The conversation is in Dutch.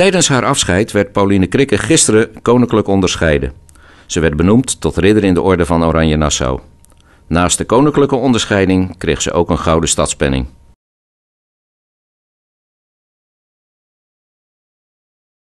Tijdens haar afscheid werd Pauline Krikke gisteren koninklijk onderscheiden. Ze werd benoemd tot ridder in de Orde van Oranje Nassau. Naast de koninklijke onderscheiding kreeg ze ook een gouden stadspenning.